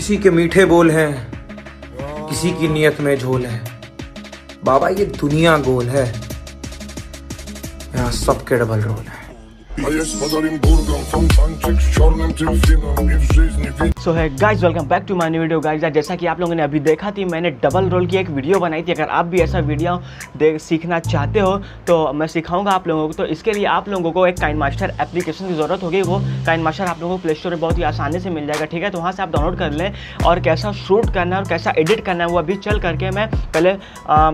किसी के मीठे बोल हैं किसी की नीयत में झोल है बाबा ये दुनिया गोल है यहाँ सबके डबल रोल है सो है guys welcome back to my video guys जैसा कि आप लोगों ने अभी देखा थी मैंने डबल रोल की एक वीडियो बनाई थी अगर आप भी ऐसा वीडियो देख सीखना चाहते हो तो मैं सिखाऊंगा आप लोगों को तो इसके लिए आप लोगों को एक काइन मास्टर एप्लीकेशन की ज़रूरत होगी वो काइन मास्टर आप लोगों को प्ले स्टोर में बहुत ही आसानी से मिल जाएगा ठीक है तो वहाँ से आप डाउनलोड कर लें और कैसा शूट करना है और कैसा एडिट करना है वो अभी चल करके मैं पहले आ,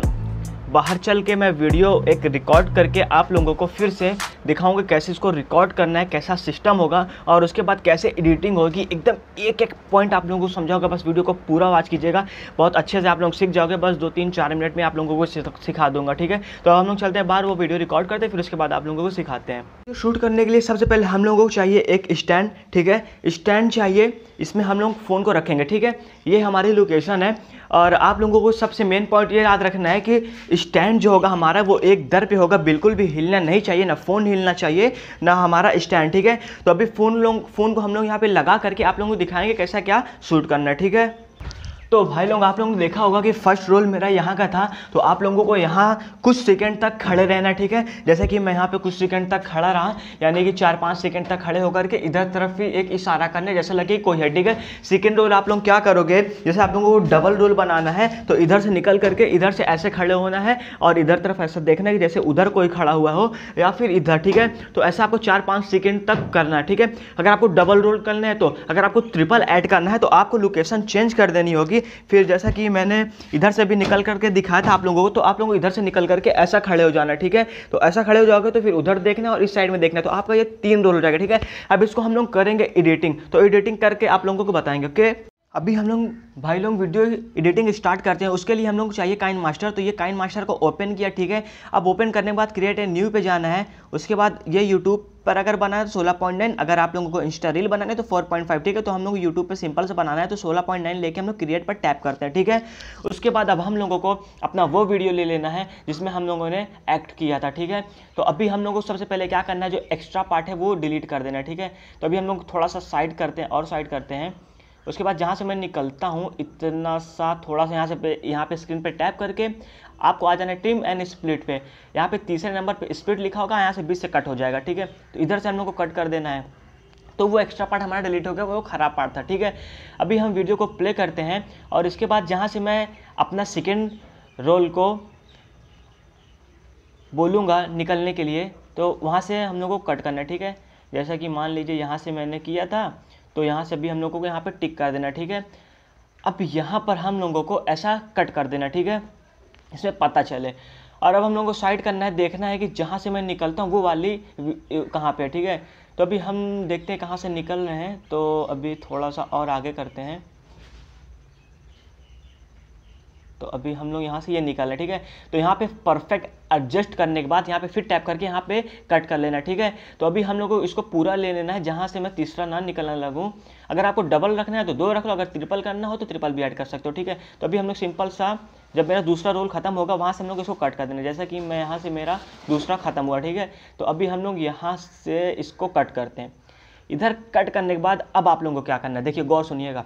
बाहर चल के मैं वीडियो एक रिकॉर्ड करके आप लोगों को फिर से दिखाऊंगा कैसे इसको रिकॉर्ड करना है कैसा सिस्टम होगा और उसके बाद कैसे एडिटिंग होगी एकदम एक एक पॉइंट आप लोगों को समझाऊंगा बस वीडियो को पूरा वॉच कीजिएगा बहुत अच्छे से आप लोग सीख जाओगे बस दो तीन चार मिनट में आप लोगों को सिखा दूंगा ठीक है तो हम लोग चलते हैं बाहर वो वीडियो रिकॉर्ड करते हैं फिर उसके बाद आप लोगों को सिखाते हैं शूट करने के लिए सबसे पहले हम लोगों को चाहिए एक स्टैंड ठीक है स्टैंड चाहिए इसमें हम लोग फ़ोन को रखेंगे ठीक है ये हमारी लोकेशन है और आप लोगों को सबसे मेन पॉइंट ये याद रखना है कि स्टैंड जो होगा हमारा वो एक दर पे होगा बिल्कुल भी हिलना नहीं चाहिए ना फ़ोन हिलना चाहिए ना हमारा स्टैंड ठीक है तो अभी फ़ोन लोग फ़ोन को हम लोग यहाँ पे लगा करके आप लोगों को दिखाएंगे कैसा क्या शूट करना है ठीक है तो भाई लोग आप लोगों ने देखा होगा कि फर्स्ट रोल मेरा यहाँ का था तो आप लोगों को यहाँ कुछ सेकंड तक खड़े रहना ठीक है जैसे कि मैं यहाँ पे कुछ सेकंड तक खड़ा रहा यानी कि चार पाँच सेकंड तक खड़े होकर के इधर तरफ भी एक इशारा करने जैसा लगे कोई है ठीक है सेकेंड रोल आप लोग क्या करोगे जैसे आप लोगों को डबल रोल बनाना है तो इधर से निकल करके इधर से ऐसे खड़े होना है और इधर तरफ ऐसा देखना है कि जैसे उधर कोई खड़ा हुआ हो या फिर इधर ठीक है तो ऐसा आपको चार पाँच सेकेंड तक करना है ठीक है अगर आपको डबल रोल करना है तो अगर आपको ट्रिपल ऐड करना है तो आपको लोकेशन चेंज कर देनी होगी जाएगी फिर जैसा कि मैंने इधर से भी निकल करके दिखाया था आप लोगों को तो आप लोगों को इधर से निकल करके ऐसा खड़े हो जाना ठीक है तो ऐसा खड़े हो जाओगे तो फिर उधर देखना और इस साइड में देखना तो आपका ये तीन रोल हो जाएगा ठीक है अब इसको हम लोग करेंगे एडिटिंग तो एडिटिंग करके आप लोगों को बताएंगे ओके अभी हम लोग भाई लोग वीडियो एडिटिंग स्टार्ट करते हैं उसके लिए हम लोग चाहिए काइन मास्टर तो ये काइन मास्टर को ओपन किया ठीक है अब ओपन करने के बाद क्रिएट ए न्यू पे जाना है उसके बाद ये यूट्यूब पर अगर बनाना है तो सोलह पॉइंट नाइन अगर आप लोगों को इंस्टा रील बनाना है तो फोर पॉइंट फाइव ठीक है तो हम लोग यूट्यूब पर सिंपल से बनाना है तो सोलह पॉइंट नाइन लेके हम लोग क्रिएट पर टैप करते हैं ठीक है उसके बाद अब हम लोगों को अपना वो वीडियो ले लेना है जिसमें हम लोगों ने एक्ट किया था ठीक है तो अभी हम लोगों को सबसे पहले क्या करना है जो एक्स्ट्रा पार्ट है वो डिलीट कर देना है ठीक है तो अभी हम लोग थोड़ा सा साइड करते हैं और साइड करते हैं उसके बाद जहाँ से मैं निकलता हूँ इतना सा थोड़ा सा यहाँ से यहाँ पे स्क्रीन पे टैप करके आपको आ जाना है ट्रिम एंड स्प्लिट पे यहाँ पे तीसरे नंबर पे स्प्लिट लिखा होगा यहाँ से बीस से कट हो जाएगा ठीक है तो इधर से हम लोग को कट कर देना है तो वो एक्स्ट्रा पार्ट हमारा डिलीट हो गया वो ख़राब पार्ट था ठीक है अभी हम वीडियो को प्ले करते हैं और इसके बाद जहाँ से मैं अपना सेकेंड रोल को बोलूँगा निकलने के लिए तो वहाँ से हम लोग को कट करना है ठीक है जैसा कि मान लीजिए यहाँ से मैंने किया था तो यहाँ से अभी हम लोगों को यहाँ पर टिक कर देना ठीक है अब यहाँ पर हम लोगों को ऐसा कट कर देना ठीक है इसमें पता चले और अब हम लोगों को साइड करना है देखना है कि जहाँ से मैं निकलता हूँ वो वाली कहाँ पे ठीक है तो अभी हम देखते हैं कहाँ से निकल रहे हैं तो अभी थोड़ा सा और आगे करते हैं तो अभी हम लोग यहाँ से ये निकाले ठीक है तो यहाँ पे परफेक्ट एडजस्ट करने के बाद यहाँ पे फिर टैप करके यहाँ पे कट कर लेना ठीक है तो अभी हम लोग को इसको पूरा ले लेना है जहाँ से मैं तीसरा ना निकलने लगूँ अगर आपको डबल रखना है तो दो रख लो अगर ट्रिपल करना हो तो ट्रिपल भी ऐड कर सकते हो ठीक है तो अभी हम लोग सिंपल सा जब मेरा दूसरा रोल खत्म होगा वहाँ से हम लोग इसको कट कर देना जैसा कि मैं यहाँ से मेरा दूसरा खत्म हुआ ठीक है तो अभी हम लोग यहाँ से इसको कट करते हैं इधर कट करने के बाद अब आप लोगों को क्या करना है देखिए गौर सुनिएगा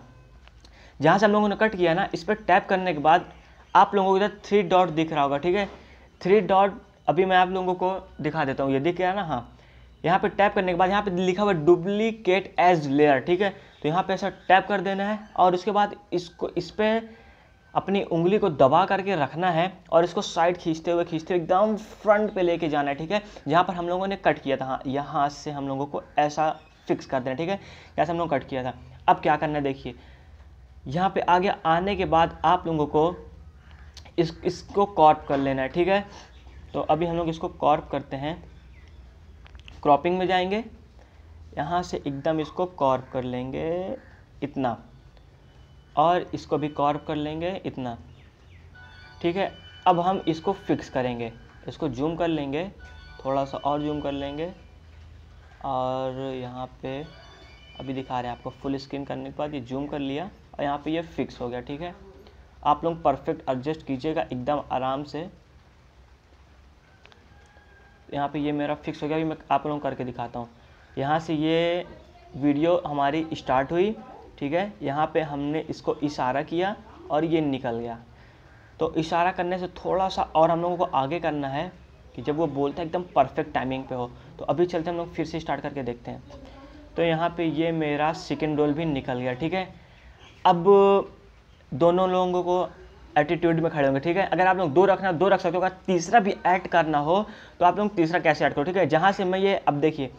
जहाँ से हम लोगों ने कट किया ना इस पर टैप करने के बाद आप लोगों को इधर थ्री डॉट दिख रहा होगा ठीक है थ्री डॉट अभी मैं आप लोगों को दिखा देता हूँ ये दिख गया ना हाँ यहाँ पे टैप करने के बाद यहाँ पे लिखा हुआ डुप्लीकेट एज लेयर ठीक है तो यहाँ पे ऐसा टैप कर देना है और उसके बाद इसको इस पर अपनी उंगली को दबा करके रखना है और इसको साइड खींचते हुए खींचते हुए एकदम फ्रंट पे लेके जाना है ठीक है जहाँ पर हम लोगों ने कट किया था हाँ यहाँ से हम लोगों को ऐसा फिक्स कर देना ठीक है यहाँ से हम लोग कट किया था अब क्या करना है देखिए यहाँ पर आगे आने के बाद आप लोगों को इस इसको कॉर्प कर लेना है ठीक है तो अभी हम लोग इसको कॉर्प करते हैं क्रॉपिंग में जाएंगे यहाँ से एकदम इसको कॉर्प कर लेंगे इतना और इसको भी कॉर्प कर लेंगे इतना ठीक है अब हम इसको फिक्स करेंगे इसको जूम कर लेंगे थोड़ा सा और जूम कर लेंगे और यहाँ पे अभी दिखा रहे हैं आपको फुल स्क्रीन करने के बाद ये जूम कर लिया और यहाँ पे ये फिक्स हो गया ठीक है आप लोग परफेक्ट एडजस्ट कीजिएगा एकदम आराम से यहाँ पे ये मेरा फिक्स हो गया अभी मैं आप लोगों को करके दिखाता हूँ यहाँ से ये वीडियो हमारी स्टार्ट हुई ठीक है यहाँ पे हमने इसको इशारा किया और ये निकल गया तो इशारा करने से थोड़ा सा और हम लोगों को आगे करना है कि जब वो बोलता है एकदम परफेक्ट टाइमिंग पे हो तो अभी चलते हम लोग फिर से स्टार्ट करके देखते हैं तो यहाँ पे ये मेरा सेकेंड रोल भी निकल गया ठीक है अब दोनों लोगों को एटीट्यूड में खड़े होंगे ठीक है अगर आप लोग दो रखना दो रख सकते हो अगर तीसरा भी ऐड करना हो तो आप लोग तीसरा कैसे ऐड करो ठीक है जहाँ से मैं ये अब देखिए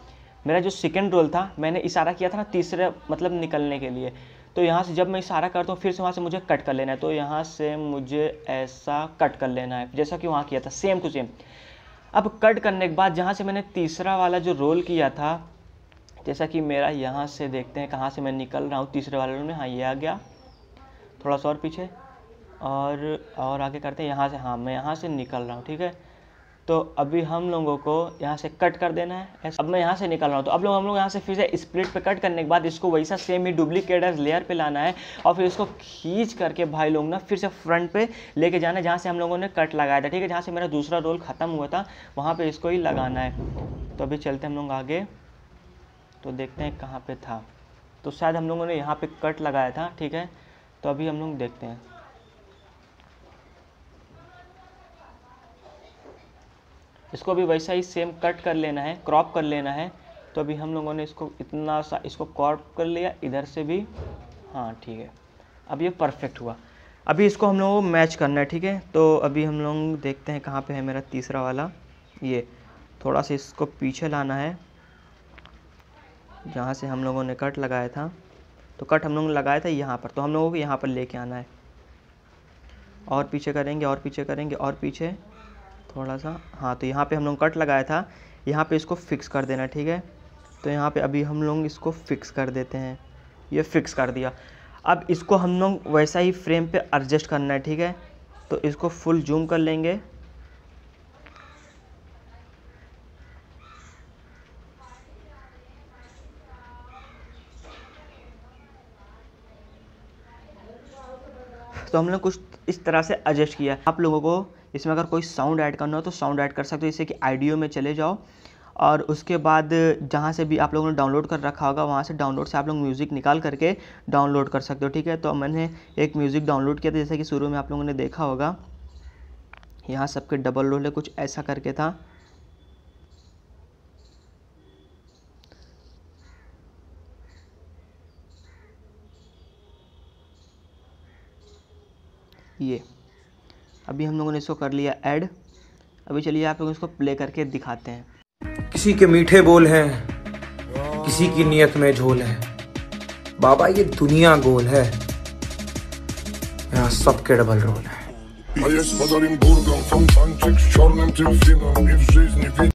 मेरा जो सेकेंड रोल था मैंने इशारा किया था ना तीसरे मतलब निकलने के लिए तो यहाँ से जब मैं इशारा करता हूँ फिर से वहाँ से मुझे कट कर लेना है तो यहाँ से मुझे ऐसा कट कर लेना है जैसा कि वहाँ किया था सेम टू सेम अब कट करने के बाद जहाँ से मैंने तीसरा वाला जो रोल किया था जैसा कि मेरा यहाँ से देखते हैं कहाँ से मैं निकल रहा हूँ तीसरे वाले रोल में हाँ ये आ गया थोड़ा सा और पीछे और और आगे करते हैं यहाँ से हाँ मैं यहाँ से निकल रहा हूँ ठीक है तो अभी हम लोगों को यहाँ से कट कर देना है अब मैं यहाँ से निकल रहा हूँ तो अब लोग हम लोग यहाँ से फिर से स्प्लिट पे कट करने के बाद इसको वैसा सेम ही डुप्लीकेट लेयर पे लाना है और फिर इसको खींच करके भाई लोग ना फिर से फ्रंट पे लेके जाना है जहाँ से हम लोगों ने कट लगाया था ठीक है जहाँ से मेरा दूसरा रोल ख़त्म हुआ था वहाँ पर इसको ही लगाना है तो अभी चलते हम लोग आगे तो देखते हैं कहाँ पर था तो शायद हम लोगों ने यहाँ पर कट लगाया था ठीक है तो अभी हम लोग देखते हैं इसको भी वैसा ही सेम कट कर लेना है क्रॉप कर लेना है तो अभी हम लोगों ने इसको इतना सा इसको क्रॉप कर लिया इधर से भी हाँ ठीक है अब ये परफेक्ट हुआ अभी इसको हम लोगों को मैच करना है ठीक है तो अभी हम लोग देखते हैं कहाँ पे है मेरा तीसरा वाला ये थोड़ा सा इसको पीछे लाना है जहाँ से हम लोगों ने कट लगाया था तो कट हम लोग ने लगाया था यहाँ पर तो हम लोगों को यहाँ पर लेके आना है और पीछे करेंगे और पीछे करेंगे और पीछे थोड़ा सा हाँ तो यहाँ पे हम लोग कट लगाया था यहाँ पे इसको फिक्स कर देना ठीक है तो यहाँ पे अभी हम लोग इसको फिक्स कर देते हैं ये फिक्स कर दिया अब इसको हम लोग वैसा ही फ्रेम पे एडजस्ट करना है ठीक है तो इसको फुल जूम कर लेंगे तो हमने कुछ इस तरह से एडजस्ट किया आप लोगों को इसमें अगर कोई साउंड ऐड करना हो तो साउंड ऐड कर सकते हो जैसे कि आइडियो में चले जाओ और उसके बाद जहाँ से भी आप लोगों ने डाउनलोड कर रखा होगा वहाँ से डाउनलोड से आप लोग म्यूज़िक निकाल करके डाउनलोड कर सकते हो ठीक है तो मैंने एक म्यूज़िक डाउनलोड किया था जैसे कि शुरू में आप लोगों ने देखा होगा यहाँ सबके डबल रोल है कुछ ऐसा करके था ये अभी हम लोगों ने इसको कर लिया ऐड अभी चलिए आप लोग इसको प्ले करके दिखाते हैं किसी के मीठे बोल हैं किसी की नियत में झोल है बाबा ये दुनिया गोल है यहाँ सबके डबल रोल है